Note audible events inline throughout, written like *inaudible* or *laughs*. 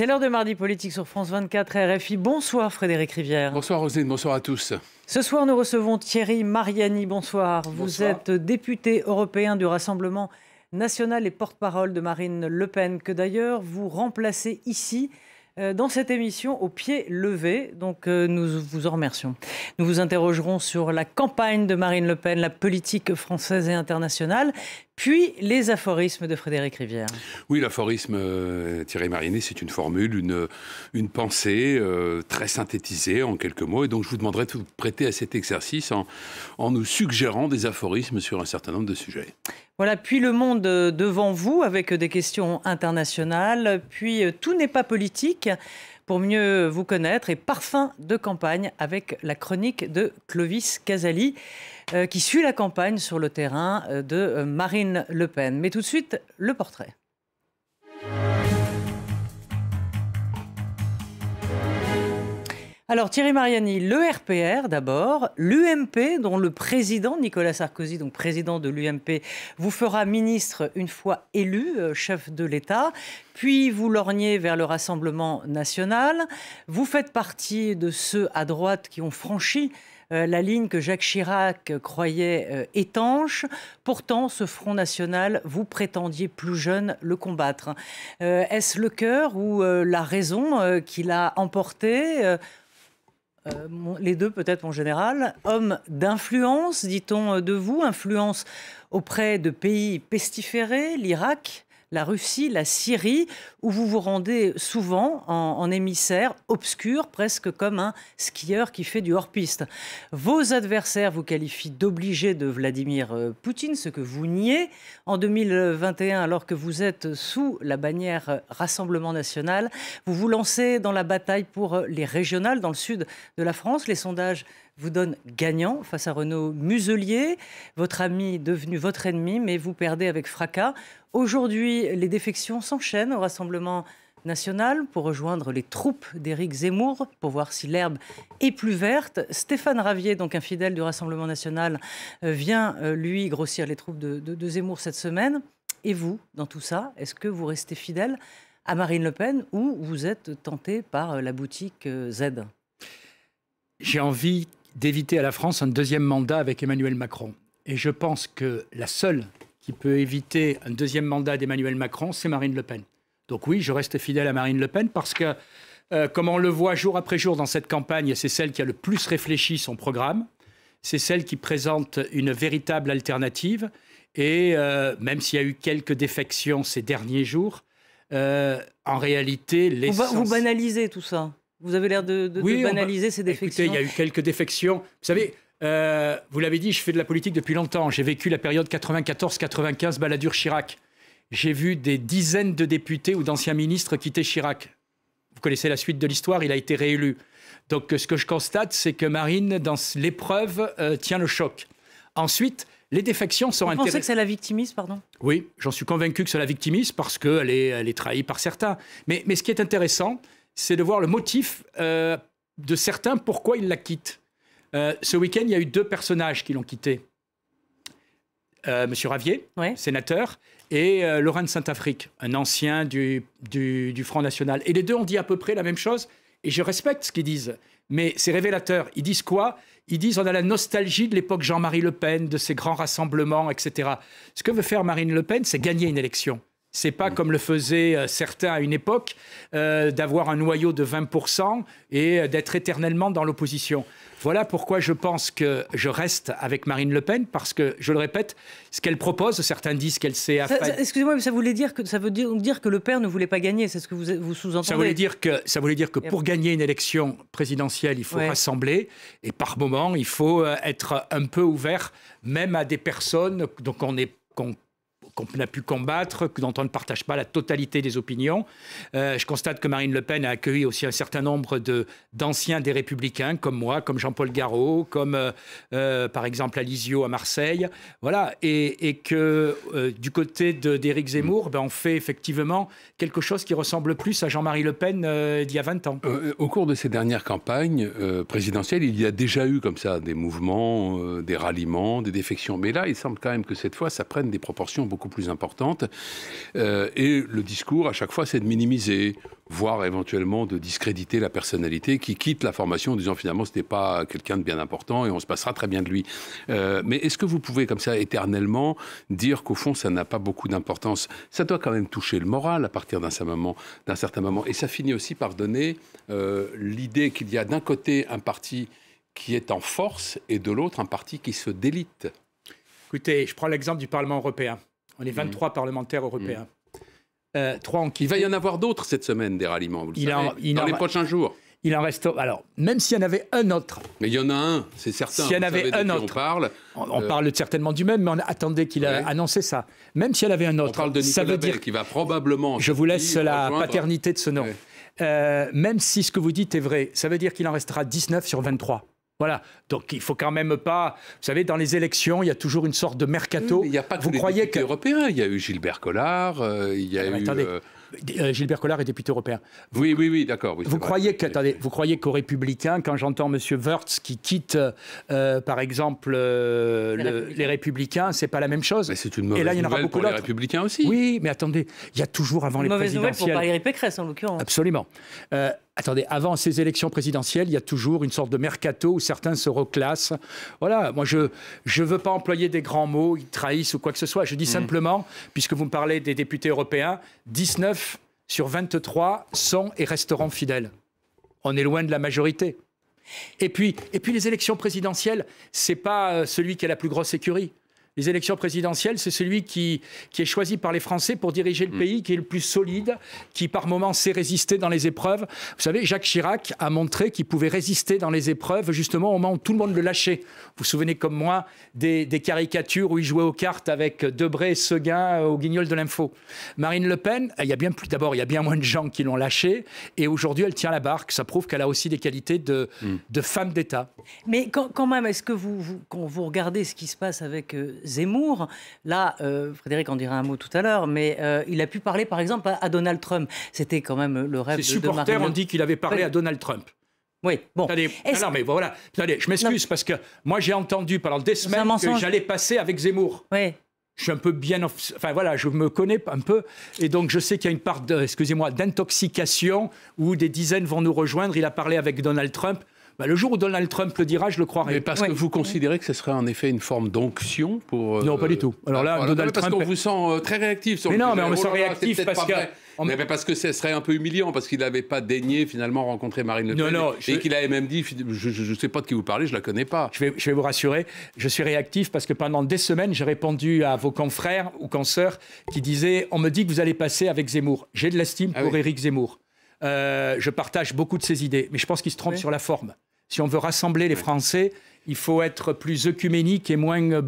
C'est l'heure de Mardi Politique sur France 24 RFI. Bonsoir Frédéric Rivière. Bonsoir Rosine, bonsoir à tous. Ce soir, nous recevons Thierry Mariani. Bonsoir. bonsoir. Vous êtes député européen du Rassemblement national et porte-parole de Marine Le Pen, que d'ailleurs vous remplacez ici euh, dans cette émission au pied levé. Donc euh, nous vous en remercions. Nous vous interrogerons sur la campagne de Marine Le Pen, la politique française et internationale, puis les aphorismes de Frédéric Rivière. Oui, l'aphorisme euh, Thierry c'est une formule, une, pensée très synthétisée en quelques mots. Et donc, je vous demanderai de vous prêter à cet exercice en nous suggérant des aphorismes sur un certain nombre de sujets. Voilà, puis le monde euh, devant vous avec euh, des questions internationales, puis euh, tout n'est pas politique pour mieux vous connaître et parfum de campagne avec la chronique de Clovis Casali qui suit la campagne sur le terrain de Marine Le Pen. Mais tout de suite, le portrait. Alors Thierry Mariani, le RPR d'abord, l'UMP dont le président Nicolas Sarkozy, donc président de l'UMP, vous fera ministre une fois élu euh, chef de l'État, puis vous lorgnez vers le Rassemblement national. Vous faites partie de ceux à droite qui ont franchi euh, la ligne que Jacques Chirac croyait euh, étanche. Pourtant, ce Front National, vous prétendiez plus jeune le combattre. Est-ce le cœur ou la raison qui l'a emporté euh, les deux peut-être en général, homme d'influence, dit-on euh, de vous, influence auprès de pays pestiférés, l'Irak, la Russie, la Syrie, où vous vous rendez souvent en, émissaire obscur, presque comme un skieur qui fait du hors-piste. Vos adversaires vous qualifient d'obligé de Vladimir euh, Poutine, ce que vous niez. En 2021, alors que vous êtes sous la bannière euh, Rassemblement national, vous vous lancez dans la bataille pour euh, les régionales dans le sud de la France. Les sondages vous donne gagnant face à Renaud Muselier, votre ami devenu votre ennemi, mais vous perdez avec fracas. Aujourd'hui, les défections s'enchaînent au Rassemblement national pour rejoindre les troupes d'Éric Zemmour pour voir si l'herbe est plus verte. Stéphane Ravier, donc un fidèle du Rassemblement national, euh, vient euh, lui grossir les troupes de, de Zemmour cette semaine. Et vous, dans tout ça, est-ce que vous restez fidèle à Marine Le Pen ou vous êtes tenté par euh, la boutique Z J'ai envie d'éviter à la France un deuxième mandat avec Emmanuel Macron. Et je pense que la seule qui peut éviter un deuxième mandat d'Emmanuel Macron, c'est Marine Le Pen. Donc oui, je reste fidèle à Marine Le Pen parce que, euh, comme on le voit jour après jour dans cette campagne, c'est celle qui a le plus réfléchi son programme, c'est celle qui présente une véritable alternative. Et euh, même s'il y a eu quelques défections ces derniers jours, euh, en réalité, les... Vous banalisez tout ça vous avez l'air de, de, banaliser ces défections. Écoutez, il y a eu quelques défections. Vous savez, euh, vous l'avez dit, je fais de la politique depuis longtemps. J'ai vécu la période 94-95, Balladur-Chirac. J'ai vu des dizaines de députés ou d'anciens ministres quitter Chirac. Vous connaissez la suite de l'histoire, il a été réélu. Donc ce que je constate, c'est que Marine, dans l'épreuve, euh, tient le choc. Ensuite, les défections sont... Vous pensez que ça la victimise, pardon Oui, j'en suis convaincu que ça la victimise parce qu'elle est, elle est trahie par certains. Mais, mais ce qui est intéressant, c'est de voir le motif euh, de certains pourquoi ils la quittent. Euh, ce week-end, il y a eu deux personnages qui l'ont quitté. Euh, Monsieur Ravier, sénateur, et Laurent de Saint-Afrique, un ancien du, Front National. Et les deux ont dit à peu près la même chose, et je respecte ce qu'ils disent, mais c'est révélateur. Ils disent quoi Ils disent on a la nostalgie de l'époque Jean-Marie Le Pen, de ses grands rassemblements, etc. Ce que veut faire Marine Le Pen, c'est gagner une élection. C'est pas mm. comme le faisaient euh, certains à une époque, euh, d'avoir un noyau de 20% et euh, d'être éternellement dans l'opposition. Voilà pourquoi je pense que je reste avec Marine Le Pen, parce que, je le répète, ce qu'elle propose, certains disent qu'elle s'est affaiblie. Excusez-moi, mais ça voulait dire que ça veut dire, dire que le père ne voulait pas gagner, c'est ce que vous, vous sous-entendez. Ça voulait dire que ça voulait dire que pour gagner une élection présidentielle, il faut rassembler et par moment, il faut être un peu ouvert, même à des personnes donc on est qu'on n'a pu combattre, dont on ne partage pas la totalité des opinions. Euh, je constate que Marine Le Pen a accueilli aussi un certain nombre d'anciens des Républicains, comme moi, comme Jean-Paul Garot, comme euh, euh, par exemple Alizio à Marseille. Voilà. Et, que du côté d'Éric Zemmour, ben, on fait effectivement quelque chose qui ressemble plus à Jean-Marie Le Pen d'il y a 20 ans. au cours de ces dernières campagnes présidentielles, il y a déjà eu comme ça des mouvements, des ralliements, des défections. Mais là, il semble quand même que cette fois, ça prenne des proportions beaucoup plus importante. Euh, et le discours, à chaque fois, c'est de minimiser, voire éventuellement de discréditer la personnalité qui quitte la formation en disant finalement ce n'est pas quelqu'un de bien important et on se passera très bien de lui. Euh, mais est-ce que vous pouvez comme ça éternellement dire qu'au fond ça n'a pas beaucoup d'importance Ça doit quand même toucher le moral à partir d'un certain moment. Et ça finit aussi par donner euh, l'idée qu'il y a d'un côté un parti qui est en force et de l'autre un parti qui se délite. Écoutez, je prends l'exemple du Parlement européen. On est 23 mm. parlementaires européens. Mm. Euh, trois Il va y en avoir d'autres cette semaine, des ralliements, vous le il savez, dans les prochains jours. Il en reste. Alors, même s'il y en avait un autre. Mais il y en a un, c'est certain. S'il y en avait un autre. On parle, on, euh, parle certainement du même, mais on attendait qu'il a annoncé ça. Même s'il y en avait un autre. On parle de Nicolas ça veut dire qu'il va probablement. Je vous laisse la paternité de ce nom. Euh, même si ce que vous dites est vrai, ça veut dire qu'il en restera 19 sur 23. Voilà. Donc il faut quand même pas. Vous savez, dans les élections, il y a toujours une sorte de mercato. il n'y a pas que Vous les croyez que... européens. Il y a eu Gilbert Collard. Euh, il y a ah, eu. Attendez. Euh, euh, Gilbert Collard est député européen. Oui, oui, oui, d'accord. vous, croyez que, vous croyez qu'aux Républicains, quand j'entends M. Wurtz qui quitte, par exemple, les Républicains, c'est pas la même chose. Mais c'est une mauvaise Et là, il y en aura beaucoup pour les Républicains aussi. Oui, mais attendez, il y a toujours avant les présidentielles... Une Mauvaise nouvelle pour Valérie Pécresse, en l'occurrence. Absolument. Euh, Attendez, avant ces élections présidentielles, il y a toujours une sorte de mercato où certains se reclassent. Voilà, moi je ne veux pas employer des grands mots, ils trahissent ou quoi que ce soit. Je dis mmh. simplement, puisque vous me parlez des députés européens, 19 sur 23 sont et resteront fidèles. On est loin de la majorité. Et puis, et puis les élections présidentielles, ce n'est pas euh, celui qui a la plus grosse écurie les élections présidentielles, c'est celui qui, qui est choisi par les Français pour diriger le mm. pays, qui est le plus solide, qui par moments sait résister dans les épreuves. Vous savez, Jacques Chirac a montré qu'il pouvait résister dans les épreuves justement au moment où tout le monde le lâchait. Vous vous souvenez comme moi des, caricatures où il jouait aux cartes avec Debré Seguin euh, au guignol de l'info. Marine Le Pen, euh, il y a bien plus d'abord, il y a bien moins de gens qui l'ont lâchée et aujourd'hui elle tient la barque. Ça prouve qu'elle a aussi des qualités de, mm. femme d'État. Mais quand, même, est-ce que vous, vous, regardez ce qui se passe avec euh, Zemmour. Là, euh, Frédéric en dira un mot tout à l'heure, mais euh, il a pu parler par exemple à, Donald Trump. C'était quand même le rêve de, supporters dit qu'il avait parlé à Donald Trump. Oui, bon. Attendez, mais voilà. je m'excuse parce que moi j'ai entendu pendant des semaines que j'allais passer avec Zemmour. Oui je suis un peu bien. Enfin voilà, je me connais un peu. Et donc je sais qu'il y a une part, excusez-moi, d'intoxication où des dizaines vont nous rejoindre. Il a parlé avec Donald Trump. Bah, le jour où Donald Trump le dira, je le croirai. Mais parce que vous considérez que ce serait en effet une forme d'onction pour. Euh, non, pas du tout. Alors là, Donald Trump. Parce qu'on vous sent euh, très réactif sur Mais non, mais on me oh sent réactif parce que. Mais parce que ce serait un peu humiliant, parce qu'il n'avait pas daigné finalement rencontrer Marine Le Pen. Non, non, Et qu'il avait même dit Je ne sais pas de qui vous parlez, je ne la connais pas. Je vais, vous rassurer, je suis réactif parce que pendant des semaines, j'ai répondu à vos confrères ou consoeurs qui disaient On me dit que vous allez passer avec Zemmour. J'ai de l'estime ah pour Éric Zemmour. Euh, je partage beaucoup de ses idées, mais je pense qu'il se trompe sur la forme. Si on veut rassembler les Français, il faut être plus œcuménique et moins euh,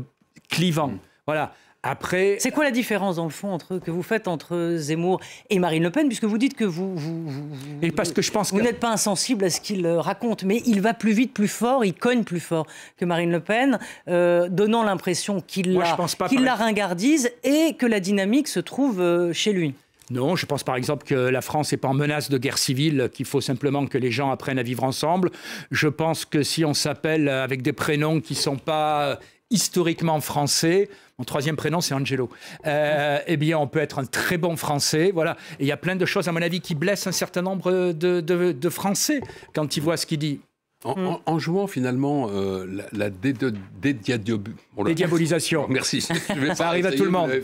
clivant. Mm. Voilà. Après, c'est quoi la différence dans le fond entre que vous faites entre Zemmour et Marine Le Pen, puisque vous dites que vous, vous, parce que je pense vous n'êtes pas insensible à ce qu'il euh, raconte, mais il va plus vite, plus fort, il cogne plus fort que Marine Le Pen, euh, donnant l'impression qu'il la, qu'il la ringardise et que la dynamique se trouve chez lui. Non, je pense par exemple que la France n'est pas en menace de guerre civile, qu'il faut simplement que les gens apprennent à vivre ensemble. Je pense que si on s'appelle avec des prénoms qui ne sont pas euh, historiquement français, mon troisième prénom, c'est Angelo. Euh, eh bien, on peut être un très bon Français. Voilà. Et il y a plein de choses, à mon avis, qui blessent un certain nombre de, de Français quand ils voient ce qu'il dit. Mm. En, jouant finalement euh, la, la dédiabolisation. *laughs* Merci. ça arrive à tout le monde. *laughs*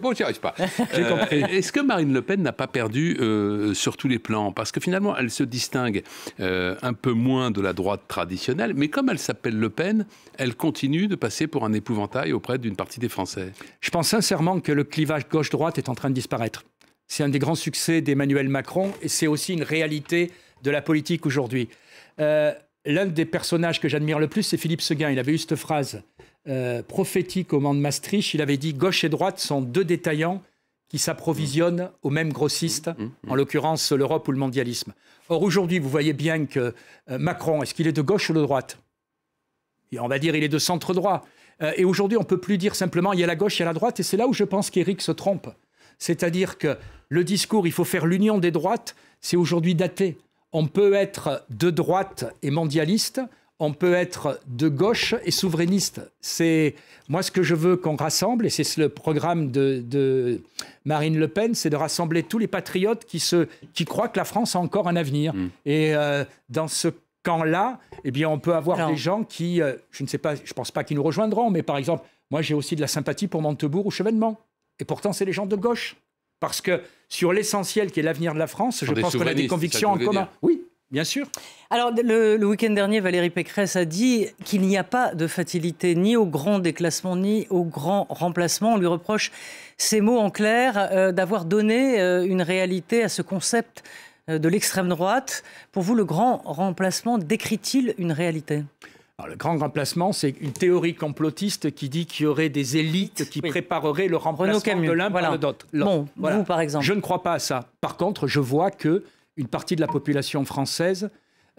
Bon, j'y arrive pas. *laughs* Euh, est-ce que Marine Le Pen n'a pas perdu euh, sur tous les plans Parce que finalement, elle se distingue un peu moins de la droite traditionnelle, mais comme elle s'appelle Le Pen, elle continue de passer pour un épouvantail auprès d'une partie des Français. Je pense sincèrement que le clivage gauche-droite est en train de disparaître. C'est un des grands succès d'Emmanuel Macron et c'est aussi une réalité de la politique aujourd'hui. Euh, l'un des personnages que j'admire le plus, c'est Philippe Seguin. Il avait eu cette phrase euh, prophétique au moment de Maastricht. Il avait dit Gauche et droite sont deux détaillants qui s'approvisionnent au même grossiste, mm, mm, mm. en l'occurrence l'Europe ou le mondialisme. Or, aujourd'hui, vous voyez bien que euh, Macron, est-ce qu'il est de gauche ou de droite On va dire il est de centre-droit. et aujourd'hui, on ne peut plus dire simplement il y a la gauche, il y a la droite. Et c'est là où je pense qu'Éric se trompe. C'est-à-dire que le discours, il faut faire l'union des droites, c'est aujourd'hui daté. On peut être de droite et mondialiste, on peut être de gauche et souverainiste. C'est moi ce que je veux qu'on rassemble, et c'est le programme de, Marine Le Pen, c'est de rassembler tous les patriotes qui, croient que la France a encore un avenir. Mm. Et euh, dans ce camp-là, eh bien, on peut avoir des gens qui, euh, je ne sais pas, je pense pas qu'ils nous rejoindront, mais par exemple, moi j'ai aussi de la sympathie pour Montebourg ou Chevènement. Et pourtant, c'est les gens de gauche. Parce que sur l'essentiel qui est l'avenir de la France. Je pense qu'on a des convictions en commun. Oui, Bien sûr. Alors, le, week-end dernier, Valérie Pécresse a dit qu'il n'y a pas de fatalité ni au grand déclassement ni au grand remplacement. On lui reproche ces mots en clair euh, d'avoir donné euh, une réalité à ce concept euh, de l'extrême droite. Pour vous, le grand remplacement décrit-il une réalité le grand remplacement, c'est une théorie complotiste qui dit qu'il y aurait des élites qui prépareraient le remplacement de l'un par l'autre. Bon, vous par exemple. Je ne crois pas à ça. Par contre, je vois que une partie de la population française,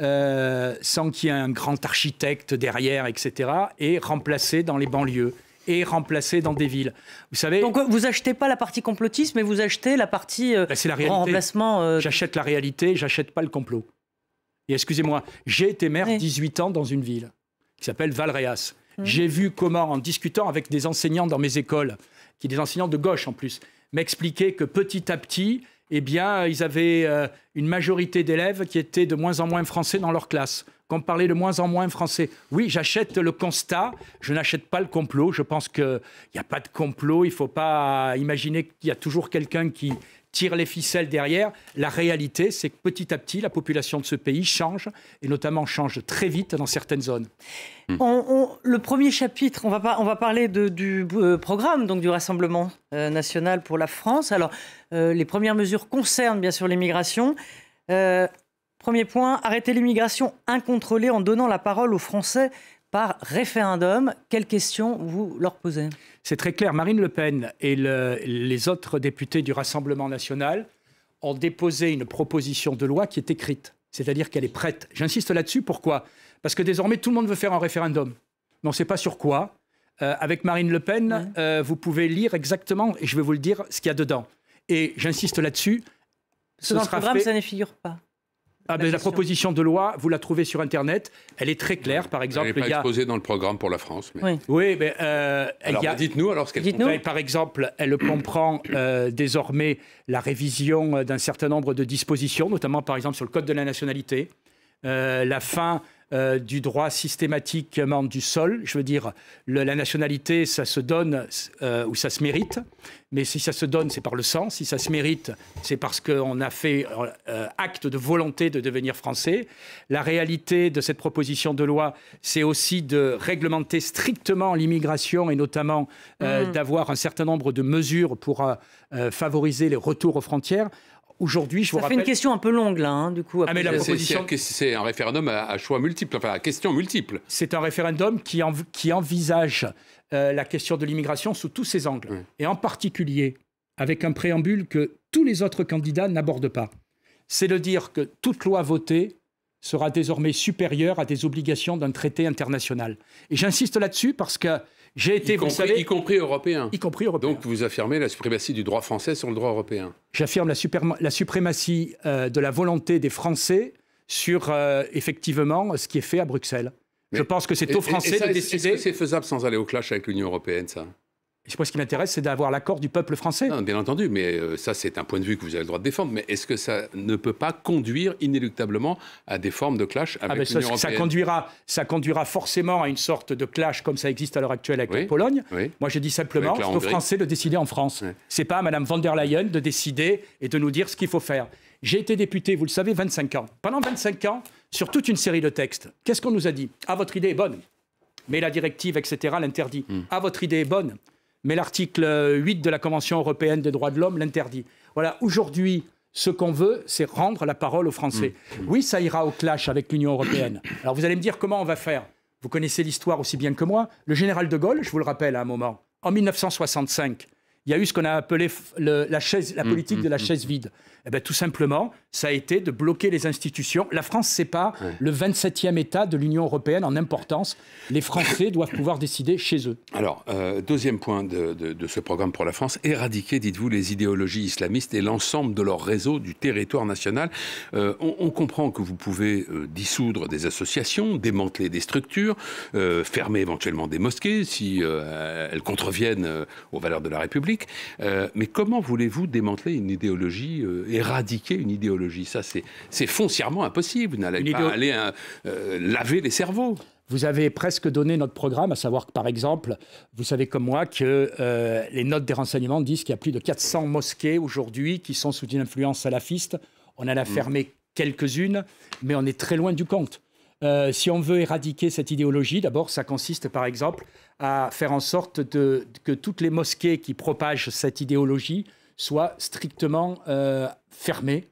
euh, sans qu'il y ait un grand architecte derrière, etc., est remplacée dans les banlieues et remplacée dans des villes. Vous savez. Donc vous achetez pas la partie complotiste, mais vous achetez la partie euh, ben, remplacement. Euh, j'achète la réalité, j'achète pas le complot. Et excusez-moi, j'ai été maire 18 ans dans une ville qui s'appelle Valréas. Mhm. J'ai vu comment, en discutant avec des enseignants dans mes écoles, qui des enseignants de gauche en plus, m'expliquaient que petit à petit, eh bien, ils avaient euh, une majorité d'élèves qui étaient de moins en moins français dans leur classe, qu'on parlait de moins en moins français. Oui, j'achète le constat, je n'achète pas le complot. Je pense qu'il n'y a pas de complot, il ne faut pas imaginer qu'il y a toujours quelqu'un qui, tire les ficelles derrière. La réalité, c'est que petit à petit, la population de ce pays change, et notamment change très vite dans certaines zones. Hmm. On, le premier chapitre, on va, pas. on va parler de, du euh, programme donc du Rassemblement euh, national pour la France. Alors, euh, les premières mesures concernent bien sûr l'immigration. Premier point, arrêter l'immigration incontrôlée en donnant la parole aux Français par référendum. Quelles questions vous leur posez C'est très clair. Marine Le Pen et les autres députés du Rassemblement national ont déposé une proposition de loi qui est écrite, c'est-à-dire qu'elle est prête. J'insiste là-dessus. Pourquoi Parce que désormais, tout le monde veut faire un référendum. on ne sait pas sur quoi. Euh, avec Marine Le Pen, euh, vous pouvez lire exactement, et je vais vous le dire, ce qu'il y a dedans. Et j'insiste là-dessus. Ce dans programme, ça ne figure pas. Ah la ben, proposition de loi, vous la trouvez sur Internet. Elle est très claire, par exemple. Elle n'est pas exposée dans le programme pour la France. Oui. mais euh, alors, dites-nous alors ce qu'elle dites ben, Par exemple, elle comprend euh, désormais la révision euh, d'un certain nombre de dispositions, notamment par exemple sur le code de la nationalité, euh, la fin euh, du droit systématiquement du sol. Je veux dire, la nationalité, ça se donne euh, ou ça se mérite. Mais si ça se donne, c'est par le sang. Si ça se mérite, c'est parce qu'on a fait euh, acte de volonté de devenir français. La réalité de cette proposition de loi, c'est aussi de réglementer strictement l'immigration et notamment mmh. d'avoir un certain nombre de mesures pour favoriser les retours aux frontières. Aujourd'hui, je vous Ça fait une question un peu longue, là, hein, du coup. Ah, la proposition... C'est un référendum à, choix multiple, enfin à questions multiples. C'est un référendum qui, envisage euh, la question de l'immigration sous tous ses angles, et en particulier avec un préambule que tous les autres candidats n'abordent pas. C'est de dire que toute loi votée sera désormais supérieure à des obligations d'un traité international. Et j'insiste là-dessus parce que j'ai été, y, compris, y compris européen. Y compris européen. Donc vous affirmez la suprématie du droit français sur le droit européen. J'affirme la, la, suprématie euh, de la volonté des Français sur euh, effectivement ce qui est fait à Bruxelles. Je pense que c'est aux Français de décider. Est-ce que c'est faisable sans aller au clash avec l'Union européenne, ça moi, ce qui m'intéresse, c'est d'avoir l'accord du peuple français. bien entendu, mais euh, ça, c'est un point de vue que vous avez le droit de défendre. Mais est-ce que ça ne peut pas conduire inéluctablement à des formes de clash avec ah, ça, l'Union européenne ça conduira, ça conduira forcément à une sorte de clash comme ça existe à l'heure actuelle avec la Pologne. Moi, j'ai dit simplement, aux Français de décider en France. Ce C'est pas à Madame von der Leyen de décider et de nous dire ce qu'il faut faire. J'ai été député, vous le savez, 25 ans. Pendant 25 ans, sur toute une série de textes, qu'est-ce qu'on nous a dit Ah, votre idée est bonne. Mais la directive, etc., l'interdit. Hmm. Ah, votre idée est bonne mais l'article 8 euh, de la Convention européenne des droits de l'homme l'interdit. Voilà, aujourd'hui, ce qu'on veut, c'est rendre la parole aux Français. Mm. Mm. Oui, ça ira au clash avec l'Union européenne. Alors vous allez me dire comment on va faire. Vous connaissez l'histoire aussi bien que moi. Le général de Gaulle, je vous le rappelle à un moment, en 1965, il y a eu ce qu'on a appelé la mm, politique de la chaise vide. Eh ben, tout simplement, ça a été de bloquer les institutions. La France, n'est pas le 27e État de l'Union européenne en importance. Les Français doivent pouvoir décider chez eux. Alors, euh, deuxième point de, ce programme pour la France, éradiquer, dites-vous, les idéologies islamistes et l'ensemble de leur réseau du territoire national. Euh, on, comprend que vous pouvez euh, dissoudre des associations, démanteler des structures, fermer éventuellement des mosquées si elles contreviennent aux valeurs de la République. mais comment voulez-vous démanteler une idéologie éradiquer une idéologie. Ça, c'est foncièrement impossible. Vous n'allez pas aller hein, euh, laver les cerveaux. Vous avez presque donné notre programme, à savoir que, par exemple, vous savez comme moi que euh, les notes des renseignements disent qu'il y a plus de 400 mosquées aujourd'hui qui sont sous une influence salafiste. On en a mm. fermé quelques-unes, mais on est très loin du compte. Euh, si on veut éradiquer cette idéologie, d'abord, ça consiste, par exemple, à faire en sorte de, que toutes les mosquées qui propagent cette idéologie soit strictement euh, fermé,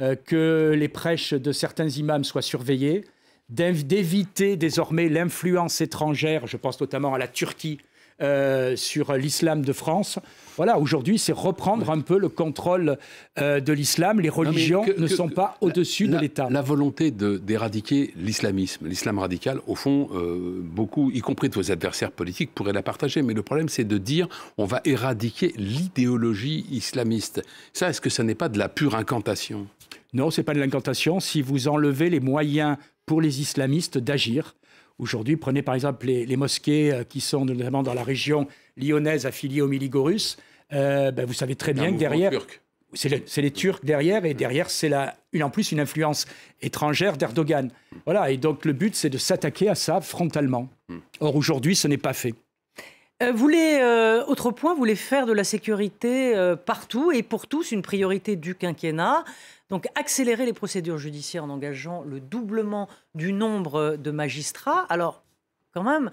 euh, que les prêches de certains imams soient surveillés, d'éviter désormais l'influence étrangère, je pense notamment à la Turquie, euh, sur l'islam de France. Voilà, aujourd'hui, c'est reprendre un peu le contrôle euh, de l'islam. Les religions ne sont pas au-dessus de l'État. La volonté d'éradiquer l'islamisme, l'islam radical, au fond, euh, beaucoup, y compris de vos adversaires politiques, pourraient la partager. Mais le problème, c'est de dire on va éradiquer l'idéologie islamiste. Ça, est-ce que ça n'est pas de la pure incantation Non, ce n'est pas de l'incantation. Si vous enlevez les moyens pour les islamistes d'agir, Aujourd'hui, prenez par exemple les, mosquées euh, qui sont notamment dans la région lyonnaise affiliée au Miligorus. Euh, ben, vous savez très bien que derrière. C'est les Turcs derrière, et derrière, c'est une, en plus une influence étrangère d'Erdogan. Voilà, et donc le but, c'est de s'attaquer à ça frontalement. Hmm. Or, aujourd'hui, ce n'est pas fait. Euh, voulez, euh, autre point, voulez faire de la sécurité euh, partout et pour tous une priorité du quinquennat. Donc accélérer les procédures judiciaires en engageant le doublement du nombre de magistrats. Alors, quand même,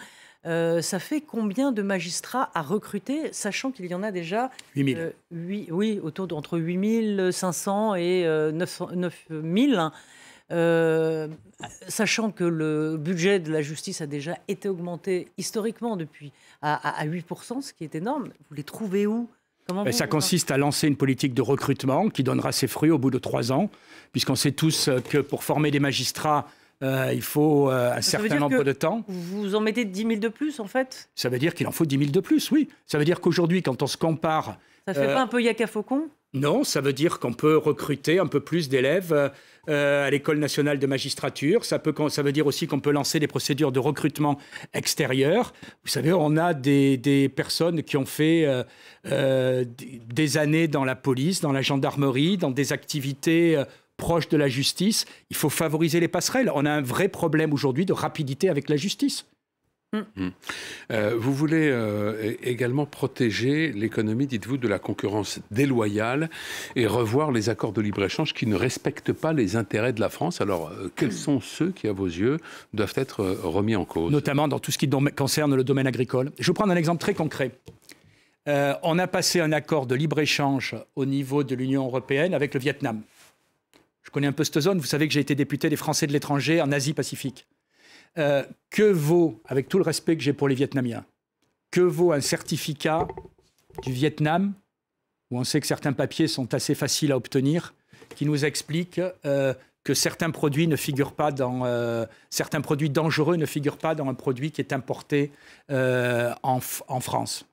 ça fait combien de magistrats à recruter, sachant qu'il y en a déjà 8, oui, autour d'entre 8500 et 9 000. Euh, sachant que le budget de la justice a déjà été augmenté historiquement depuis à, 8%, ce qui est énorme. Vous les trouvez où ben, ça consiste à lancer une politique de recrutement qui donnera ses fruits au bout de trois ans, puisqu'on sait tous euh, que pour former des magistrats, euh, il faut un certain nombre de temps. Vous en mettez 10 000 de plus, en fait Ça veut dire qu'il en faut 10 000 de plus, oui. Ça veut dire qu'aujourd'hui, quand on se compare... Ça ne fait pas un peu Yaka Faucon non, ça veut dire qu'on peut recruter un peu plus d'élèves euh, à l'École nationale de magistrature. Ça, peut, ça veut dire aussi qu'on peut lancer des procédures de recrutement extérieur. Vous savez, on a des, personnes qui ont fait euh, euh, des années dans la police, dans la gendarmerie, dans des activités proches de la justice. Il faut favoriser les passerelles. On a un vrai problème aujourd'hui de rapidité avec la justice. Mm. Mm. Euh, vous voulez euh, également protéger l'économie, dites-vous, de la concurrence déloyale et revoir les accords de libre-échange qui ne respectent pas les intérêts de la France. Alors, euh, quels mm. sont ceux qui, à vos yeux, doivent être remis en cause Notamment dans tout ce qui concerne le domaine agricole. Je vais prendre un exemple très concret. on a passé un accord de libre-échange au niveau de l'Union européenne avec le Vietnam. Je connais un peu cette zone. Vous savez que j'ai été député des Français de l'étranger en Asie-Pacifique. Euh, que vaut, avec tout le respect que j'ai pour les Vietnamiens, que vaut un certificat du Vietnam, où on sait que certains papiers sont assez faciles à obtenir, qui nous explique euh, que certains produits ne figurent pas dans euh, certains produits dangereux ne figurent pas dans un produit qui est importé en, en, France.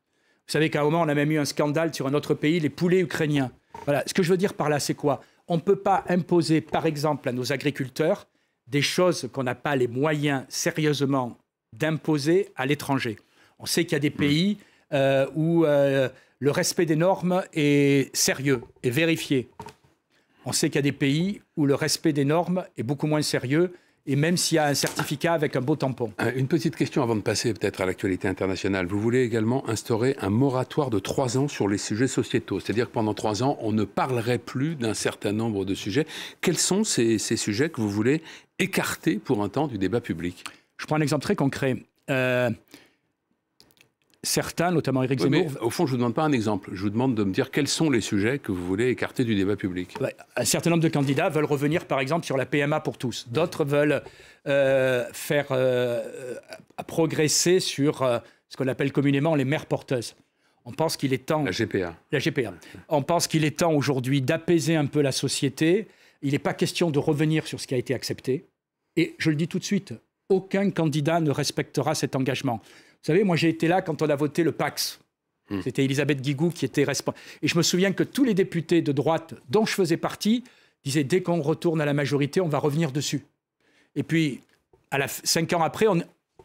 Vous savez qu'à un moment on a même eu un scandale sur un autre pays, les poulets ukrainiens. Voilà. Ce que je veux dire par là, c'est quoi On ne peut pas imposer, par exemple, à nos agriculteurs des choses qu'on n'a pas les moyens sérieusement d'imposer à l'étranger. On sait qu'il y a des mmh. pays euh, où euh, le respect des normes est sérieux et vérifié. On sait qu'il y a des pays où le respect des normes est beaucoup moins sérieux et même s'il y a un certificat avec un beau tampon. Une petite question avant de passer peut-être à l'actualité internationale. Vous voulez également instaurer un moratoire de trois ans sur les sujets sociétaux, c'est-à-dire que pendant trois ans, on ne parlerait plus d'un certain nombre de sujets. Quels sont ces, sujets que vous voulez écarter pour un temps du débat public Je prends un exemple très concret. Euh, certains, notamment Éric au fond, je ne vous demande pas un exemple. Je vous demande de me dire quels sont les sujets que vous voulez écarter du débat public. un certain nombre de candidats veulent revenir, par exemple, sur la PMA pour tous. D'autres veulent euh, faire euh, progresser sur euh, ce qu'on appelle communément les mères porteuses. On pense qu'il est temps. La GPA. La GPA. On pense qu'il est temps aujourd'hui d'apaiser un peu la société. Il n'est pas question de revenir sur ce qui a été accepté. Et je le dis tout de suite, aucun candidat ne respectera cet engagement. Vous savez, moi j'ai été là quand on a voté le Pax. Hmm. C'était Elisabeth Guigou qui était responsable. Et je me souviens que tous les députés de droite dont je faisais partie disaient dès qu'on retourne à la majorité, on va revenir dessus. Et puis, à cinq ans après,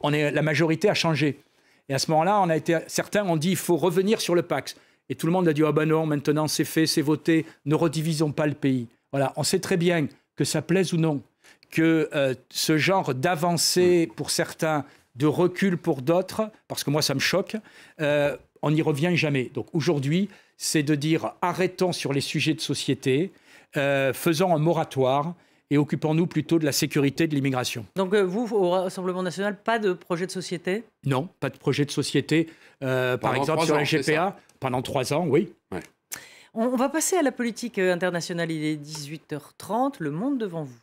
on, est, la majorité a changé. Et à ce moment-là, certains ont dit il faut revenir sur le Pax. Et tout le monde a dit ah ben non, maintenant c'est fait, c'est voté, ne redivisons pas le pays. Voilà, on sait très bien que ça plaise ou non, que euh, ce genre d'avancée mm. pour certains, de recul pour d'autres, parce que moi ça me choque, euh, on n'y revient jamais. Donc aujourd'hui, c'est de dire arrêtons sur les sujets de société, euh, faisons un moratoire et occupons-nous plutôt de la sécurité de l'immigration. Donc euh, vous, au Rassemblement national, pas de projet de société Non, pas de projet de société. par exemple, sur la GPA, pendant trois ans, oui. on va passer à la politique internationale. Il est 18h30, le monde devant vous.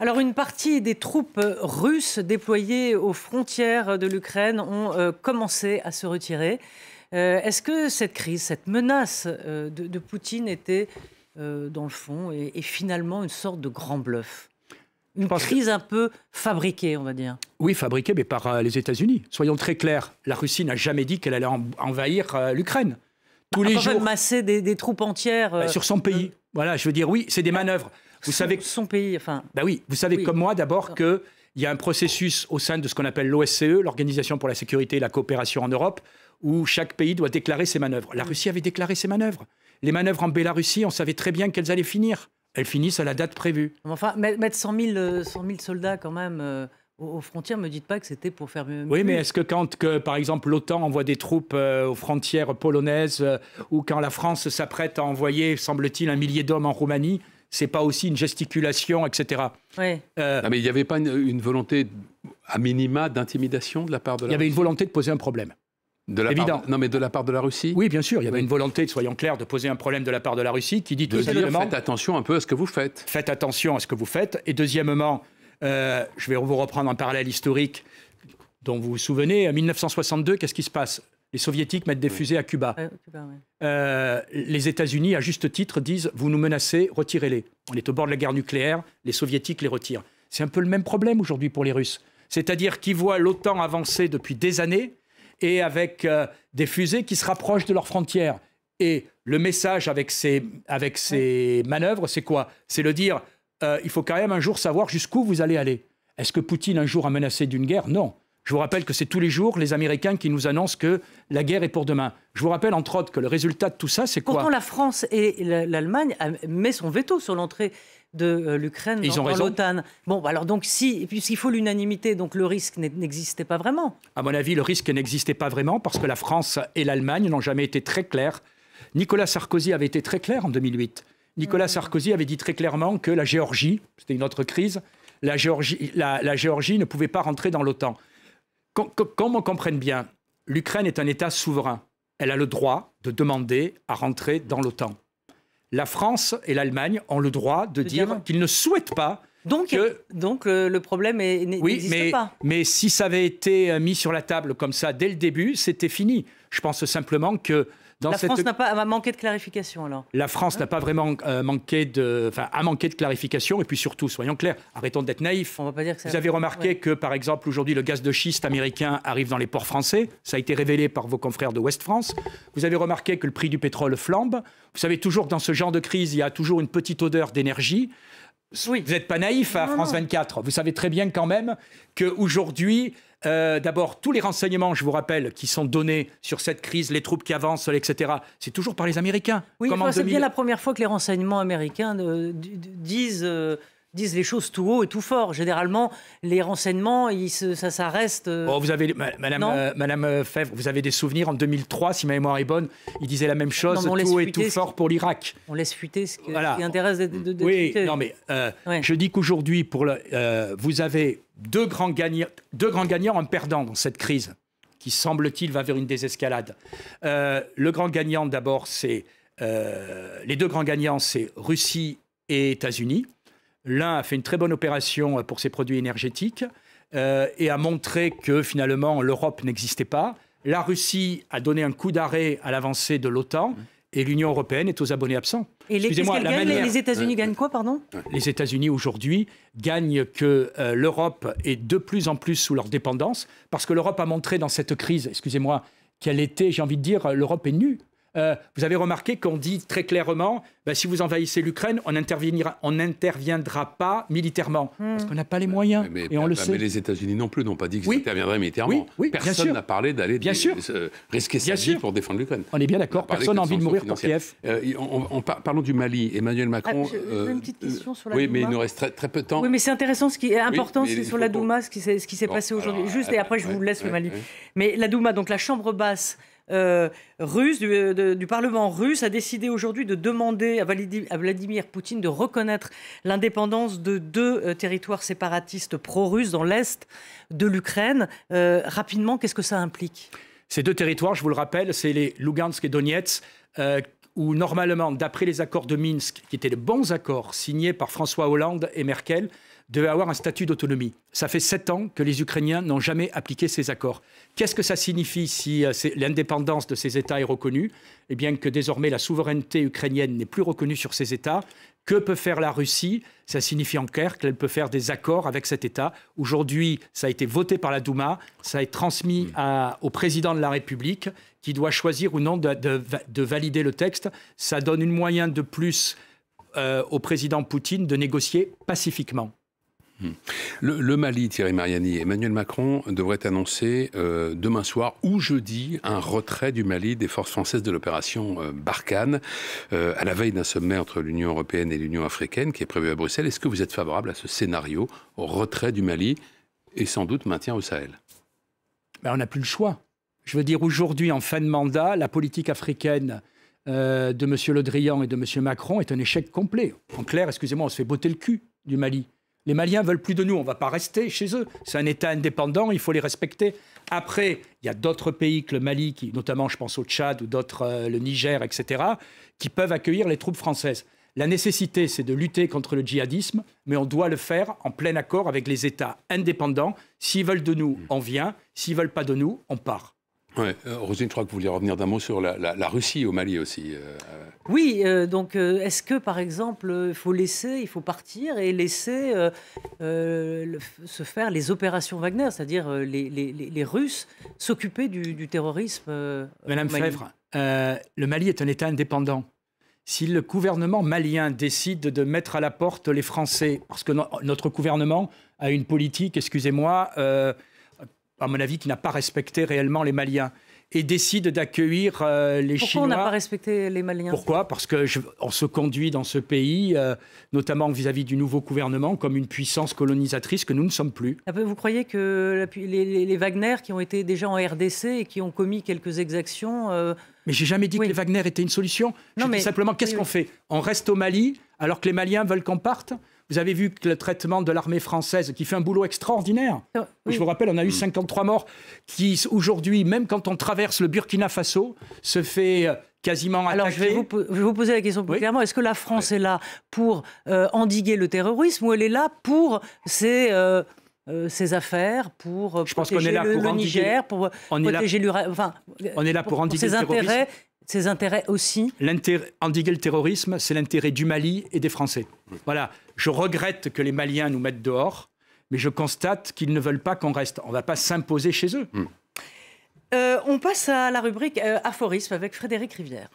Alors une partie des troupes russes déployées aux frontières de l'Ukraine ont euh, commencé à se retirer. Euh, est-ce que cette crise, cette menace euh, de, Poutine était, dans le fond, et, finalement une sorte de grand bluff une crise un peu fabriquée, on va dire. Oui, fabriquée, mais par les États-Unis. Soyons très clairs, la Russie n'a jamais dit qu'elle allait envahir l'Ukraine tous les jours. masser des, troupes entières. Bah, euh, sur son pays. Euh, voilà, je veux dire, oui, c'est des bah, manœuvres. Vous son, savez. Son pays, enfin. Bah oui, vous savez comme moi d'abord que. Il y a un processus au sein de ce qu'on appelle l'OSCE, l'Organisation pour la sécurité et la coopération en Europe, où chaque pays doit déclarer ses manœuvres. La mm. Russie avait déclaré ses manœuvres. Les manœuvres en Bélarussie, on savait très bien qu'elles allaient finir. Elles finissent à la date prévue. Enfin, mettre 100 000 euh, soldats quand même aux frontières, me dites pas que c'était pour faire mieux. Oui, mais est-ce que quand, que, par exemple, l'OTAN envoie des troupes euh, aux frontières polonaises euh, ou quand la France s'apprête à envoyer, semble-t-il, un millier d'hommes en Roumanie, c'est pas aussi une gesticulation, etc. Oui. Euh, non, mais il n'y avait pas une, volonté, à minima, d'intimidation de la part de la Il y avait une volonté de poser un problème. De la Évident. Part, non, mais de la part de la Russie Oui, bien sûr. Il y avait une volonté, soyons clairs, de poser un problème de la part de la Russie qui dit de Faites attention un peu à ce que vous faites. Faites attention à ce que vous faites. Et deuxièmement, euh, je vais vous reprendre un parallèle historique dont vous vous souvenez. En 1962, qu'est-ce qui se passe Les Soviétiques mettent des fusées à Cuba. Euh, les États-Unis, à juste titre, disent Vous nous menacez, retirez-les. On est au bord de la guerre nucléaire, les Soviétiques les retirent. C'est un peu le même problème aujourd'hui pour les Russes. C'est-à-dire qu'ils voient l'OTAN avancer depuis des années et avec euh, des fusées qui se rapprochent de leurs frontières. Et le message avec ces, avec ces manœuvres, c'est quoi C'est le dire euh, il faut quand même un jour savoir jusqu'où vous allez aller. Est-ce que Poutine un jour a menacé d'une guerre Non. Je vous rappelle que c'est tous les jours les Américains qui nous annoncent que la guerre est pour demain. Je vous rappelle entre autres que le résultat de tout ça, c'est quoi Pourtant, la France et l'Allemagne euh, mettent son veto sur l'entrée de euh, l'Ukraine dans, dans l'OTAN. Bon, bah alors donc si, puisqu'il faut l'unanimité, donc le risque n'existait pas vraiment. À mon avis, le risque n'existait pas vraiment parce que la France et l'Allemagne n'ont jamais été très claires. Nicolas Sarkozy avait été très clair en 2008. Nicolas Sarkozy avait dit très clairement que la Géorgie, c'était une autre crise, la Géorgie, ne pouvait pas rentrer dans l'OTAN. Comme on comprenne bien, l'Ukraine est un État souverain. Elle a le droit de demander à rentrer dans l'OTAN. La France et l'Allemagne ont le droit de, dire, qu'ils ne souhaitent pas donc, donc euh, le problème n'existe pas. Mais si ça avait été euh, mis sur la table comme ça dès le début, c'était fini. Je pense simplement que la France n'a pas manqué de clarification alors. La France hein n'a pas vraiment euh, manqué de, enfin, a manqué de clarification et puis surtout, soyons clairs, arrêtons d'être naïfs. On va pas dire Vous avez remarqué que par exemple aujourd'hui le gaz de schiste américain arrive dans les ports français. Ça a été révélé par vos confrères de West France. Vous avez remarqué que le prix du pétrole flambe. Vous savez toujours que dans ce genre de crise, il y a toujours une petite odeur d'énergie. Oui. Vous n'êtes pas naïf à hein, France 24. Vous savez très bien quand même qu'aujourd'hui, euh, d'abord, tous les renseignements, je vous rappelle, qui sont donnés sur cette crise, les troupes qui avancent, etc., c'est toujours par les Américains. Oui, c'est bien la première fois que les renseignements américains euh, disent... Euh, disent les choses tout haut et tout fort. Généralement, les renseignements, ça, ça reste. Euh, oh, vous avez, Madame, euh, euh, Fèvre, vous avez des souvenirs en 2003, si ma mémoire est bonne, il disait la même chose, tout haut et tout fort pour l'Irak. On laisse fuiter ce, qui intéresse de, de, Oui, mais je dis qu'aujourd'hui, pour vous avez deux grands gagnants, deux grands gagnants en perdant dans cette crise qui semble-t-il va vers une désescalade. le grand gagnant d'abord, c'est les deux grands gagnants, c'est Russie et États-Unis. L'un a fait une très bonne opération euh, pour ses produits énergétiques euh, et a montré que finalement l'Europe n'existait pas. La Russie a donné un coup d'arrêt à l'avancée de l'OTAN et l'Union européenne est aux abonnés absents. Et les, États-Unis gagnent quoi, pardon Les États-Unis aujourd'hui gagnent que euh, l'Europe est de plus en plus sous leur dépendance parce que l'Europe a montré dans cette crise, excusez-moi, qu'elle était, j'ai envie de dire, l'Europe est nue. Euh, vous avez remarqué qu'on dit très clairement, bah, si vous envahissez l'Ukraine, on n'interviendra pas militairement, hmm. parce qu'on n'a pas les moyens, mais, et on le sait. les États-Unis non plus n'ont pas dit qu'ils interviendraient militairement. Personne n'a parlé d'aller risquer sa vie pour défendre l'Ukraine. On est bien d'accord, personne n'a envie de mourir pour Kiev. Euh, parlons du Mali. Emmanuel ah, Macron... Euh, une petite question sur la Oui, mais il nous reste très, très, peu de temps. Oui, mais c'est intéressant, ce qui est important, c'est sur la Douma, ce qui s'est passé aujourd'hui. Juste, et après je vous laisse le Mali. Mais la Douma, donc la chambre basse... Euh, russe, euh, du, Parlement russe, a décidé aujourd'hui de demander à, Vladimir Poutine de reconnaître l'indépendance de deux euh, territoires séparatistes pro-russes dans l'est de l'Ukraine. rapidement, qu'est-ce que ça implique Ces deux territoires, je vous le rappelle, c'est les Lugansk et Donetsk où normalement, d'après les accords de Minsk, qui étaient de bons accords signés par François Hollande et Merkel, devait avoir un statut d'autonomie. Ça fait sept ans que les Ukrainiens n'ont jamais appliqué ces accords. Qu'est-ce que ça signifie si euh, l'indépendance de ces États est reconnue Eh bien que désormais la souveraineté ukrainienne n'est plus reconnue sur ces États. Que peut faire la Russie Ça signifie en clair qu'elle peut faire des accords avec cet État. Aujourd'hui, ça a été voté par la Douma, ça est transmis hmm. au président de la République qui doit choisir ou non de, valider le texte. Ça donne une moyen de plus euh, au président Poutine de négocier pacifiquement. Le, Mali, Thierry Mariani, Emmanuel Macron devrait annoncer euh, demain soir ou jeudi un retrait du Mali des forces françaises de l'opération euh, Barkhane euh, à la veille d'un sommet entre l'Union européenne et l'Union africaine qui est prévu à Bruxelles. Est-ce que vous êtes favorable à ce scénario, au retrait du Mali et sans doute maintien au Sahel ben, On n'a plus le choix. Je veux dire, aujourd'hui, en fin de mandat, la politique africaine de M. Le Drian et de M. Macron est un échec complet. En clair, excusez-moi, on se fait botter le cul du Mali. Les Maliens veulent plus de nous, on ne va pas rester chez eux. C'est un État indépendant, il faut les respecter. Après, il y a d'autres pays que le Mali, qui, notamment je pense au Tchad ou d'autres, euh, le Niger, etc., qui peuvent accueillir les troupes françaises. La nécessité, c'est de lutter contre le djihadisme, mais on doit le faire en plein accord avec les États indépendants. S'ils veulent de nous, on vient. S'ils veulent pas de nous, on part. Ouais. Euh, Rosine, je crois que vous vouliez revenir d'un mot sur la, Russie au Mali aussi. Euh, euh. Oui, donc est-ce que par exemple, il faut laisser, il faut partir et laisser se faire les opérations Wagner, c'est-à-dire les, Russes s'occuper du, terrorisme Madame Fèvre, le Mali est un État indépendant. Si le gouvernement malien décide de mettre à la porte les Français, parce que notre gouvernement a une politique, excusez-moi, à mon avis, qui n'a pas respecté réellement les Maliens et décide d'accueillir euh, les Chinois. Pourquoi on n'a pas respecté les Maliens Pourquoi Parce que on se conduit dans ce pays, euh, notamment vis-à-vis du nouveau gouvernement, comme une puissance colonisatrice que nous ne sommes plus. Ah, vous croyez que les, les, Wagner, qui ont été déjà en RDC et qui ont commis quelques exactions... Euh, mais j'ai jamais dit que les Wagner étaient une solution. Non, mais... simplement, qu'est-ce qu'on fait On reste au Mali alors que les Maliens veulent qu'on parte vous avez vu que le traitement de l'armée française, qui fait un boulot extraordinaire. Oh, je vous rappelle, on a eu 53 mm. morts qui, aujourd'hui, même quand on traverse le Burkina Faso, se fait euh, quasiment Alors, je vais, vous, poser la question plus clairement. Est-ce que la France est là pour euh, endiguer le terrorisme ou elle est là pour ses euh, affaires pour protéger le, Niger, pour protéger est on est là pour, ses intérêts ses intérêts aussi Endiguer le terrorisme, c'est l'intérêt du Mali et des Français. Voilà, je regrette que les Maliens nous mettent dehors, mais je constate qu'ils ne veulent pas qu'on reste. On ne va pas s'imposer chez eux. Hmm. Euh, on passe à la rubrique euh, aphorisme avec Frédéric Rivière.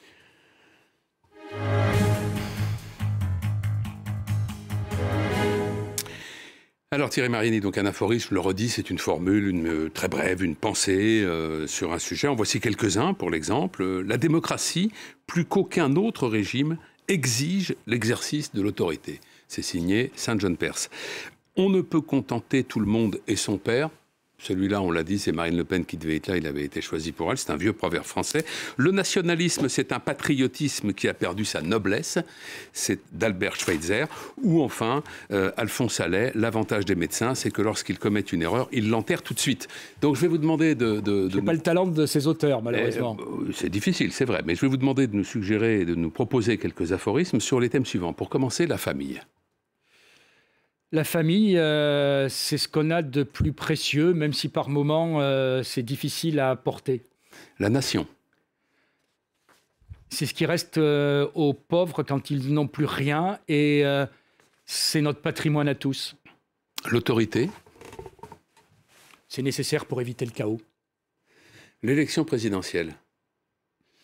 Alors Thierry Mariani, donc un aphorisme, je le redis, c'est une formule une, euh, très brève, une pensée euh, sur un sujet. En voici quelques-uns pour l'exemple. La démocratie, plus qu'aucun autre régime, exige l'exercice de l'autorité. C'est signé Saint John Perse. On ne peut contenter tout le monde et son père celui-là, on l'a dit, c'est Marine Le Pen qui devait être là, il avait été choisi pour elle, c'est un vieux proverbe français. Le nationalisme, c'est un patriotisme qui a perdu sa noblesse, c'est d'Albert Schweitzer. Ou enfin, euh, Alphonse Allais, l'avantage des médecins, c'est que lorsqu'ils commettent une erreur, ils l'enterrent tout de suite. Donc je vais vous demander de... de, pas le talent de ces auteurs, eh, malheureusement. Euh, c'est difficile, c'est vrai, mais je vais vous demander de nous suggérer, de nous proposer quelques aphorismes sur les thèmes suivants. Pour commencer, la famille. La famille, euh, c'est ce qu'on a de plus précieux, même si par moments euh, c'est difficile à porter. La nation. C'est ce qui reste euh, aux pauvres quand ils n'ont plus rien et c'est notre patrimoine à tous. L'autorité. C'est nécessaire pour éviter le chaos. L'élection présidentielle.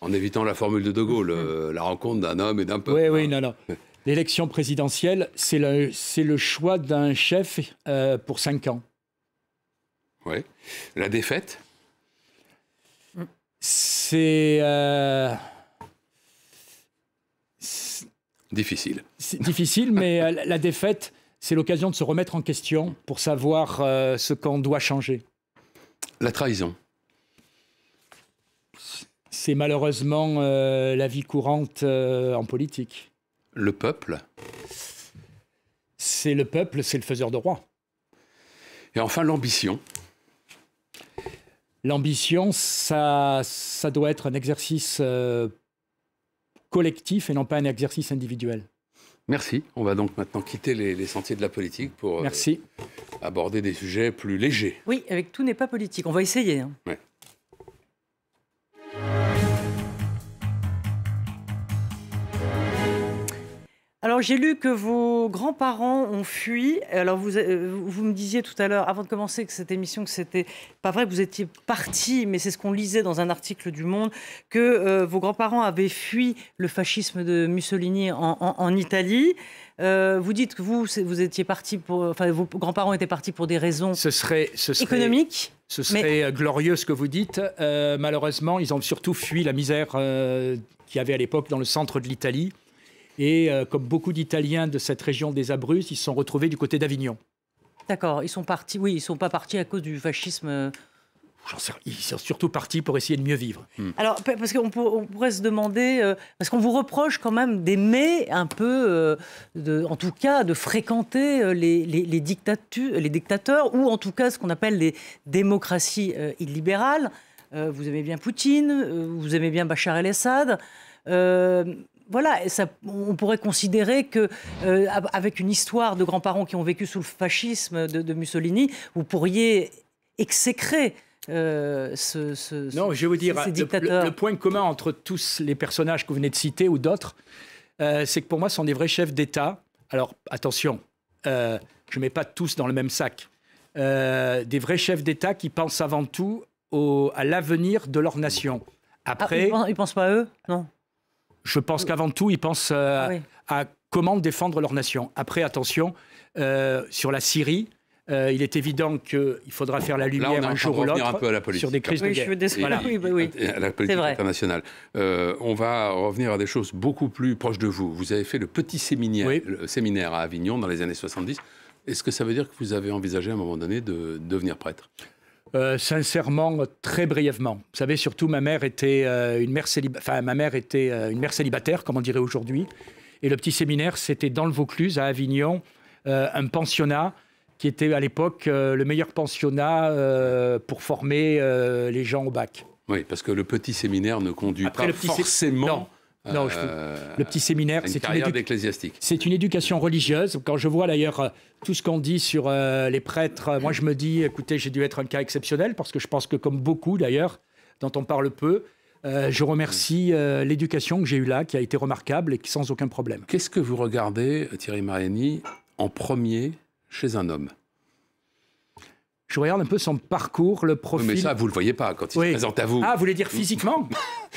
En évitant la formule de De Gaulle, la rencontre d'un homme et d'un peuple. Oui, oui, non, non. *laughs* L'élection présidentielle, c'est le, choix d'un chef euh, pour cinq ans. Oui. La défaite euh, C'est. Difficile. C'est difficile, mais euh, la défaite, c'est l'occasion de se remettre en question pour savoir ce qu'on doit changer. La trahison. C'est malheureusement la vie courante en politique. Le peuple C'est le peuple, c'est le faiseur de rois. Et enfin, l'ambition. L'ambition, ça, ça doit être un exercice euh, collectif et non pas un exercice individuel. Merci. On va donc maintenant quitter les, sentiers de la politique pour euh, aborder des sujets plus légers. Oui, avec tout n'est pas politique. On va essayer. Hein. Alors j'ai lu que vos grands-parents ont fui. Alors euh, vous, vous me disiez tout à l'heure, avant de commencer que cette émission, que c'était pas vrai que vous étiez parti, mais c'est ce qu'on lisait dans un article du Monde, que euh, vos grands-parents avaient fui le fascisme de Mussolini en, Italie. Euh, vous dites que vous, vous étiez parti pour, enfin, vos grands-parents étaient partis pour des raisons ce serait, ce économiques. Ce serait glorieux ce que vous dites. malheureusement, ils ont surtout fui la misère qu'il y avait à l'époque dans le centre de l'Italie. Et euh, comme beaucoup d'Italiens de cette région des Abruzzes, ils se sont retrouvés du côté d'Avignon. D'accord, ils sont partis, oui, ils ne sont pas partis à cause du fascisme. Euh. ils sont surtout partis pour essayer de mieux vivre. Hmm. Alors, parce qu'on pourrait se demander, euh, parce qu'on vous reproche quand même d'aimer un peu, de, en tout cas, de fréquenter les, les, les, dictateurs, ou en tout cas ce qu'on appelle les démocraties illibérales. vous aimez bien Poutine, vous aimez bien Bachar el-Assad voilà, ça, on pourrait considérer que euh, avec une histoire de grands-parents qui ont vécu sous le fascisme de, Mussolini, vous pourriez exécrer euh, ce, non, je vais vous dire, le, point commun entre tous les personnages que vous venez de citer ou d'autres, euh, c'est que pour moi, ce sont des vrais chefs d'État. Alors, attention, je ne mets pas tous dans le même sac. des vrais chefs d'État qui pensent avant tout à l'avenir de leur nation. Ah, Après, ils ne pensent pas à eux Non je pense qu'avant tout, ils pensent euh, à comment défendre leur nation. Après, attention, euh, sur la Syrie, euh, il est évident qu'il faudra faire la lumière un jour ou l'autre sur des crises oui, Je veux À la politique internationale. on va revenir à des choses beaucoup plus proches de vous. Vous avez fait le petit séminaire à Avignon dans les années 70. Est-ce que ça veut dire que vous avez envisagé à un moment donné de devenir prêtre euh, sincèrement, très brièvement. Vous savez, surtout, ma mère était, euh, une, mère ma mère était euh, une mère célibataire, comme on dirait aujourd'hui. Et le petit séminaire, c'était dans le Vaucluse, à Avignon, un pensionnat qui était à l'époque le meilleur pensionnat pour former les gens au bac. Oui, parce que le petit séminaire ne conduit pas forcément non, le petit séminaire, euh, c'est une, une éducation religieuse. Quand je vois d'ailleurs euh, tout ce qu'on dit sur euh, les prêtres, moi je me dis, écoutez, j'ai dû être un cas exceptionnel parce que je pense que comme beaucoup d'ailleurs, dont on parle peu, je remercie l'éducation que j'ai eue là, qui a été remarquable et qui sans aucun problème. Qu'est-ce que vous regardez, Thierry Mariani, en premier chez un homme je regarde un peu son parcours, le profil. mais ça, vous ne le voyez pas quand il se présente à vous. Ah, vous voulez dire physiquement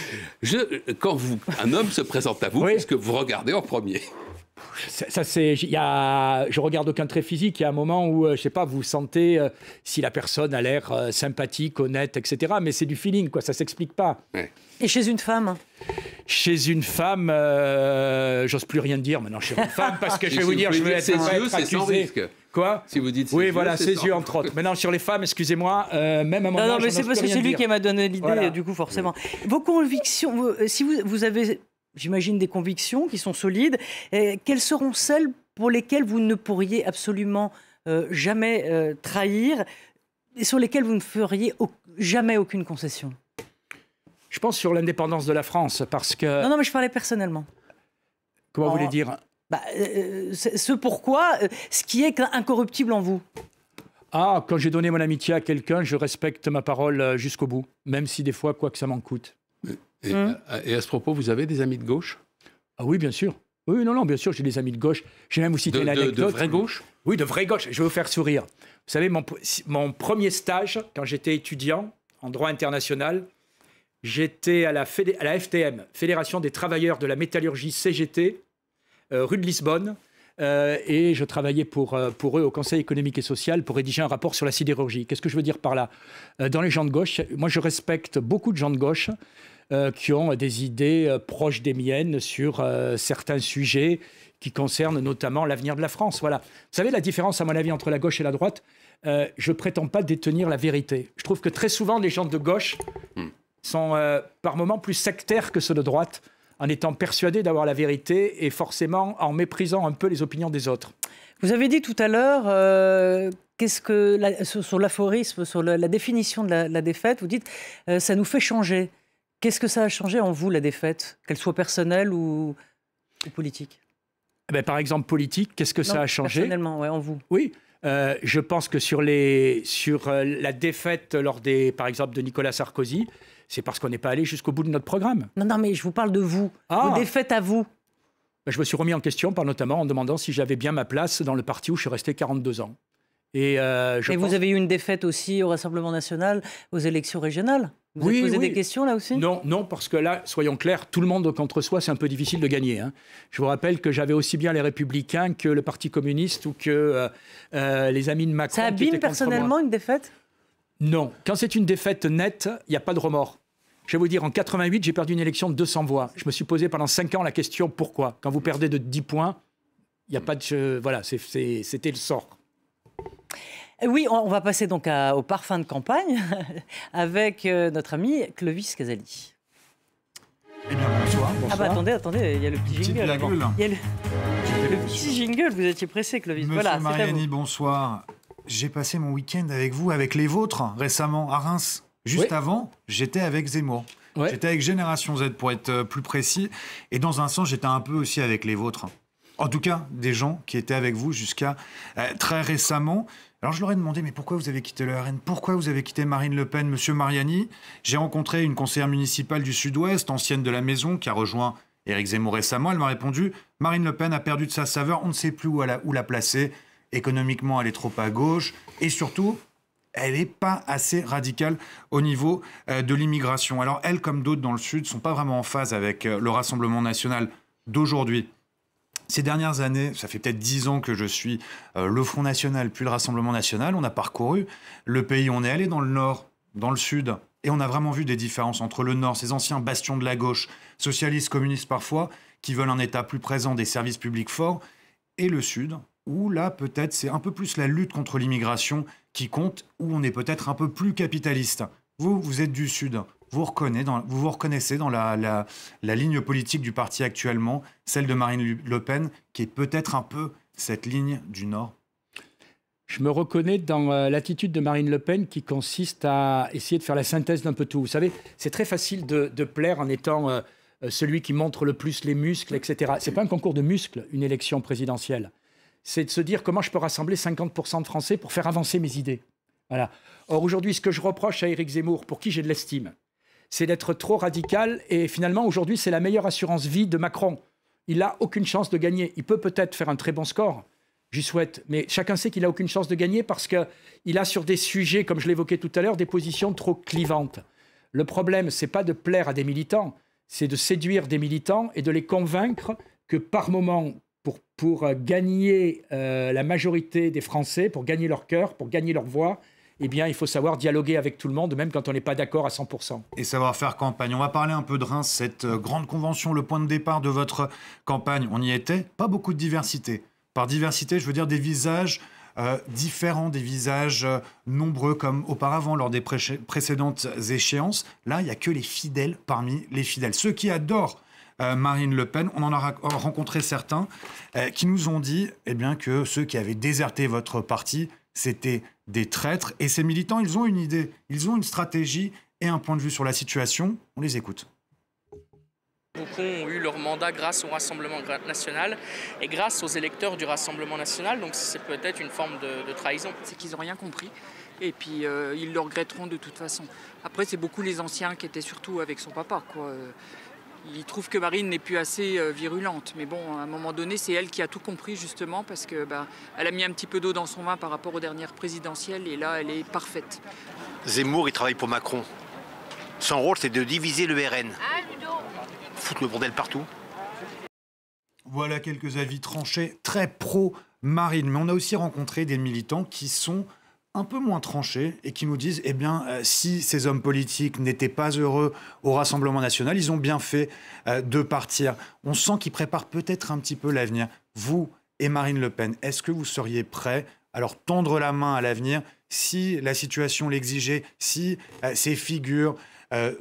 *laughs* Quand vous, un homme se présente à vous, est-ce que vous regardez en premier. Ça, ça y a, je regarde aucun trait physique. Il y a un moment où, euh, je sais pas, vous sentez euh, si la personne a l'air euh, sympathique, honnête, etc. Mais c'est du feeling, quoi. Ça s'explique pas. Et chez une femme Chez une femme, j'ose plus rien dire maintenant chez une femme parce que je vais vous, dire, je vais être, yeux, c'est sans Quoi Si vous dites. Oui, voilà, ses yeux entre autres. Maintenant sur les femmes, excusez-moi, même à mon. Non, non, mais c'est parce que c'est lui qui m'a donné l'idée, du coup forcément. Vos convictions, si vous, vous avez j'imagine, des convictions qui sont solides. Et quelles seront celles pour lesquelles vous ne pourriez absolument euh, jamais euh, trahir et sur lesquelles vous ne feriez jamais aucune concession Je pense sur l'indépendance de la France, parce que... Non, non, mais je parlais personnellement. Comment vous voulez dire bah, euh, Ce pourquoi, ce qui est incorruptible en vous. Ah, quand j'ai donné mon amitié à quelqu'un, je respecte ma parole jusqu'au bout, même si des fois, quoi que ça m'en coûte. Hmm. Et, à ce propos, vous avez des amis de gauche Ah oui, bien sûr. Oui, non, non, bien sûr, j'ai des amis de gauche. J'ai même vous une anecdote. De, de vraie gauche Oui, de vraie gauche. Je vais vous faire sourire. Vous savez, mon, premier stage, quand j'étais étudiant en droit international, j'étais à, la à la FTM, Fédération des travailleurs de la métallurgie CGT, euh, rue de Lisbonne. Euh, et je travaillais pour, euh, pour eux au Conseil économique et social pour rédiger un rapport sur la sidérurgie. Qu'est-ce que je veux dire par là Dans les gens de gauche, moi je respecte beaucoup de gens de gauche euh, qui ont des idées euh, proches des miennes sur euh, certains sujets qui concernent notamment l'avenir de la France. Voilà. Vous savez, la différence, à mon avis, entre la gauche et la droite, je ne prétends pas détenir la vérité. Je trouve que très souvent, les gens de gauche hmm. sont par moments plus sectaires que ceux de droite en étant persuadés d'avoir la vérité et forcément en méprisant un peu les opinions des autres. Vous avez dit tout à l'heure, qu'est-ce que sur, l'aphorisme, sur la, définition de la, défaite, vous dites, ça nous fait changer. Qu'est-ce que ça a changé en vous, la défaite, qu'elle soit personnelle ou, politique eh ben, Par exemple, politique, qu'est-ce que ça a changé Personnellement, oui, en vous. Oui. Euh, je pense que sur, euh, la défaite lors des, par exemple, de Nicolas Sarkozy, c'est parce qu'on n'est pas allé jusqu'au bout de notre programme. Non, non, mais je vous parle de vous. Ah. défaite à vous. Ben, je me suis remis en question, par notamment en demandant si j'avais bien ma place dans le parti où je suis resté 42 ans. Et, euh, vous avez eu une défaite aussi au Rassemblement national, aux élections régionales vous avez des questions là aussi Non, non, parce que là, soyons clairs, tout le monde contre soi, c'est un peu difficile de gagner. Hein. Je vous rappelle que j'avais aussi bien les Républicains que le Parti communiste ou que euh, euh, les amis de Macron. Ça abîme personnellement une défaite Non. Quand c'est une défaite nette, il n'y a pas de remords. Je vais vous dire, en 88, j'ai perdu une élection de 200 voix. Je me suis posé pendant 5 ans la question pourquoi Quand vous perdez de 10 points, il n'y a pas de. voilà, c'était le sort. Eh oui, on va passer donc à, au parfum de campagne *laughs* avec euh, notre ami Clovis Casali. Eh bien, bonsoir, Ah bah attendez, attendez, il y a le petit jingle. Il le, petit jingle, vous étiez pressé, Clovis. Monsieur Mariani, bonsoir. J'ai passé mon week-end avec vous, avec les vôtres, récemment à Reims. Juste avant, j'étais avec Zemmour. J'étais avec Génération Z pour être euh, plus précis. Et dans un sens, j'étais un peu aussi avec les vôtres. En tout cas, des gens qui étaient avec vous jusqu'à euh, très récemment. Alors je leur ai demandé, mais pourquoi vous avez quitté le RN Pourquoi vous avez quitté Marine Le Pen, Monsieur Mariani J'ai rencontré une conseillère municipale du Sud-Ouest, ancienne de la maison, qui a rejoint Éric Zemmour récemment. Elle m'a répondu, Marine Le Pen a perdu de sa saveur, on ne sait plus où la, placer. Économiquement, elle est trop à gauche. Et surtout, elle n'est pas assez radicale au niveau euh, de l'immigration. Alors elle, comme d'autres dans le Sud, ne sont pas vraiment en phase avec euh, le Rassemblement national d'aujourd'hui. Ces dernières années, ça fait peut-être dix ans que je suis euh, le Front National, puis le Rassemblement National, on a parcouru le pays, on est allé dans le nord, dans le sud, et on a vraiment vu des différences entre le Nord, ces anciens bastions de la gauche, socialistes, communistes parfois, qui veulent un État plus présent, des services publics forts, et le Sud, où là peut-être c'est un peu plus la lutte contre l'immigration qui compte, où on est peut-être un peu plus capitaliste. Vous, vous êtes du Sud, vous, dans, vous, vous reconnaissez dans la, ligne politique du parti actuellement, celle de Marine Le Pen, qui est peut-être un peu cette ligne du Nord je me reconnais dans euh, l'attitude de Marine Le Pen qui consiste à essayer de faire la synthèse d'un peu tout. Vous savez, c'est très facile de, plaire en étant euh, euh, celui qui montre le plus les muscles, etc. C'est pas un concours de muscles, une élection présidentielle. C'est de se dire comment je peux rassembler 50% de Français pour faire avancer mes idées. Voilà. Or aujourd'hui, ce que je reproche à Éric Zemmour, pour qui j'ai de l'estime, c'est d'être trop radical. Et finalement, aujourd'hui, c'est la meilleure assurance vie de Macron. Il n'a aucune chance de gagner. Il peut peut-être faire un très bon score, j'y souhaite, mais chacun sait qu'il n'a aucune chance de gagner parce qu'il a sur des sujets, comme je l'évoquais tout à l'heure, des positions trop clivantes. Le problème, c'est pas de plaire à des militants, c'est de séduire des militants et de les convaincre que par moment, pour, pour gagner euh, la majorité des Français, pour gagner leur cœur, pour gagner leur voix, eh bien, il faut savoir dialoguer avec tout le monde, même quand on n'est pas d'accord à 100%. Et savoir faire campagne. On va parler un peu de Reims, cette euh, grande convention, le point de départ de votre campagne. On y était, pas beaucoup de diversité. Par diversité, je veux dire des visages euh, différents, des visages euh, nombreux comme auparavant lors des précédentes échéances. Là, il n'y a que les fidèles parmi les fidèles. Ceux qui adorent Marine Le Pen, on en a rencontré certains qui nous ont dit eh bien, que ceux qui avaient déserté votre parti, c'était des traîtres. Et ces militants, ils ont une idée, ils ont une stratégie et un point de vue sur la situation. On les écoute. Beaucoup ont eu leur mandat grâce au Rassemblement national et grâce aux électeurs du Rassemblement national, donc c'est peut-être une forme de, trahison. C'est qu'ils n'ont rien compris et puis euh, ils le regretteront de toute façon. Après, c'est beaucoup les anciens qui étaient surtout avec son papa. quoi. Euh il trouve que Marine n'est plus assez euh, virulente. Mais bon, à un moment donné, c'est elle qui a tout compris justement parce que bah, elle a mis un petit peu d'eau dans son vin par rapport aux dernières présidentielles et là, elle est parfaite. Zemmour, il travaille pour Macron. Son rôle, c'est de diviser le RN. Ah, Foutre le bordel partout. Voilà quelques avis tranchés très pro Marine. Mais on a aussi rencontré des militants qui sont un peu moins tranché et qui nous disent, eh bien, euh, si ces hommes politiques n'étaient pas heureux au Rassemblement national, ils ont bien fait euh, de partir. On sent qu'ils préparent peut-être un petit peu l'avenir. Vous et Marine Le Pen, est-ce que vous seriez prêts à leur tendre la main à l'avenir si la situation l'exigeait, si euh, ces figures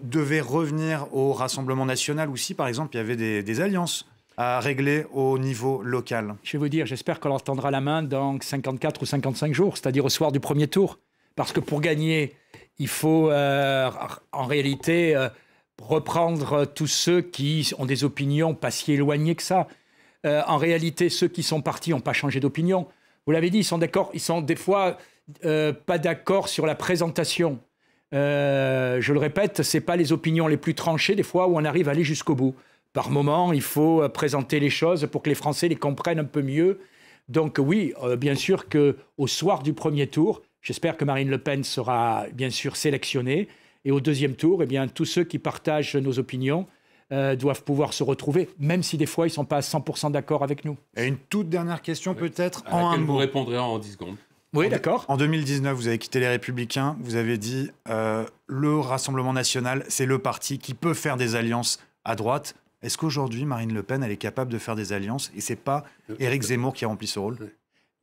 devaient revenir au Rassemblement national ou si, par exemple, il y avait des alliances à régler au niveau local. Je vais vous dire, j'espère qu'on leur tendra la main dans 54 ou 55 jours, c'est-à-dire au soir du premier tour. Parce que pour gagner, il faut euh, en réalité euh, reprendre tous ceux qui ont des opinions pas si éloignées que ça. Euh, en réalité, ceux qui sont partis n'ont pas changé d'opinion. Vous l'avez dit, ils sont d'accord, ils sont des fois pas d'accord sur la présentation. je le répète, ce n'est pas les opinions les plus tranchées des fois où on arrive à aller jusqu'au bout par moment, il faut euh, présenter les choses pour que les Français les comprennent un peu mieux. Donc oui, euh, bien sûr que au soir du premier tour, j'espère que Marine Le Pen sera bien sûr sélectionnée. Et au deuxième tour, eh bien, tous ceux qui partagent nos opinions euh, doivent pouvoir se retrouver, même si des fois ils ne sont pas à 100% d'accord avec nous. Et une toute dernière question peut-être en Vous répondrez en 10 secondes. Oui, d'accord. En 2019, vous avez quitté les Républicains. Vous avez dit le Rassemblement national, c'est le parti qui peut faire des alliances à droite. Est-ce qu'aujourd'hui, Marine Le Pen, elle est capable de faire des alliances Et c'est pas euh, Éric euh, Zemmour qui a rempli ce rôle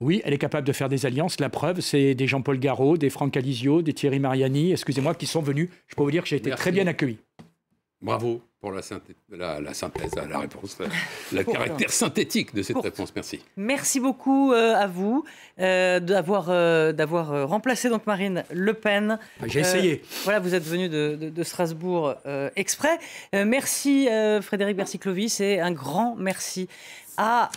oui, elle est capable de faire des alliances. La preuve, c'est des Jean-Paul Garraud, des Franck Alizio, des Thierry Mariani, excusez-moi, qui sont venus. Je peux vous dire que j'ai été très bien accueilli. Bravo pour la, la, synthèse, la réponse, euh, *laughs* le caractère synthétique de cette réponse. Merci. Merci beaucoup euh, à vous euh, d'avoir remplacé donc Marine Le Pen. Ah, j'ai essayé. Voilà, vous êtes venu de, Strasbourg exprès. merci Frédéric, bercy Clovis et un grand merci à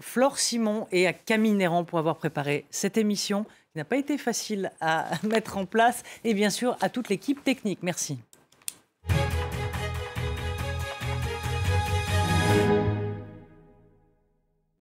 Flore Simon et à Camille Néran pour avoir préparé cette émission qui n'a pas été facile à *laughs* mettre en place et bien sûr à toute l'équipe technique. Merci.